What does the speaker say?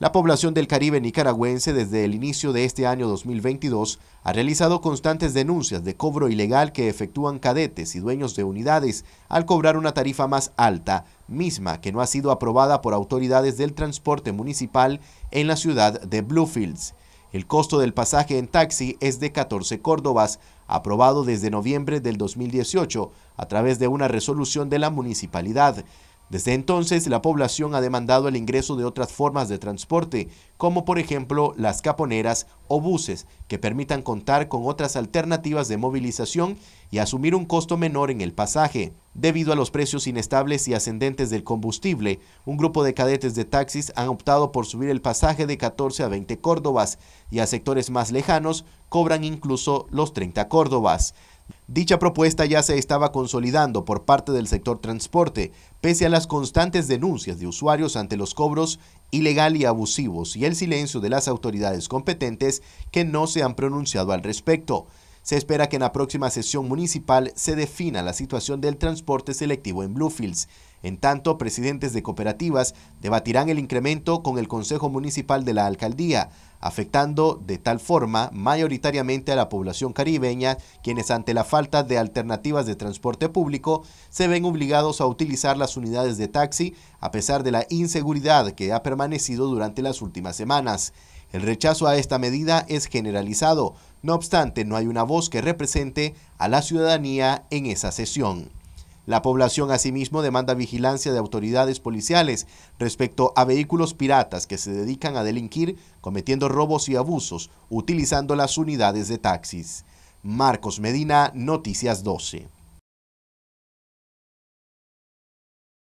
La población del Caribe nicaragüense desde el inicio de este año 2022 ha realizado constantes denuncias de cobro ilegal que efectúan cadetes y dueños de unidades al cobrar una tarifa más alta, misma que no ha sido aprobada por autoridades del transporte municipal en la ciudad de Bluefields. El costo del pasaje en taxi es de 14 córdobas, aprobado desde noviembre del 2018 a través de una resolución de la municipalidad. Desde entonces, la población ha demandado el ingreso de otras formas de transporte, como por ejemplo las caponeras o buses, que permitan contar con otras alternativas de movilización y asumir un costo menor en el pasaje. Debido a los precios inestables y ascendentes del combustible, un grupo de cadetes de taxis han optado por subir el pasaje de 14 a 20 córdobas y a sectores más lejanos cobran incluso los 30 córdobas. Dicha propuesta ya se estaba consolidando por parte del sector transporte, pese a las constantes denuncias de usuarios ante los cobros ilegal y abusivos y el silencio de las autoridades competentes que no se han pronunciado al respecto. Se espera que en la próxima sesión municipal se defina la situación del transporte selectivo en Bluefields. En tanto, presidentes de cooperativas debatirán el incremento con el Consejo Municipal de la Alcaldía, afectando de tal forma mayoritariamente a la población caribeña, quienes ante la falta de alternativas de transporte público se ven obligados a utilizar las unidades de taxi a pesar de la inseguridad que ha permanecido durante las últimas semanas. El rechazo a esta medida es generalizado, no obstante no hay una voz que represente a la ciudadanía en esa sesión. La población asimismo demanda vigilancia de autoridades policiales respecto a vehículos piratas que se dedican a delinquir cometiendo robos y abusos utilizando las unidades de taxis. Marcos Medina, Noticias 12.